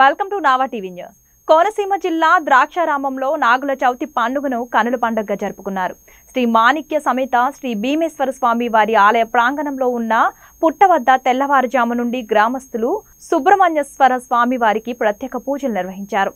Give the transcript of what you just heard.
welcome to నావా TV news Konaseema జిల్లా ద్రాక్షారామంలో నాగుల చవితి పండుగను కనుల పండుగగా జరుపుకున్నారు శ్రీ మాణిక్య సమేత శ్రీ భీమేశ్వర స్వామి వారి ఆలయ ప్రాంగణంలో ఉన్న పుట్ట వద్ద తెల్లవారుజాము నుండి గ్రామస్తులు సుబ్రహ్మణ్యేశ్వర స్వామి వారికి ప్రత్యేక పూజలు నిర్వహించారు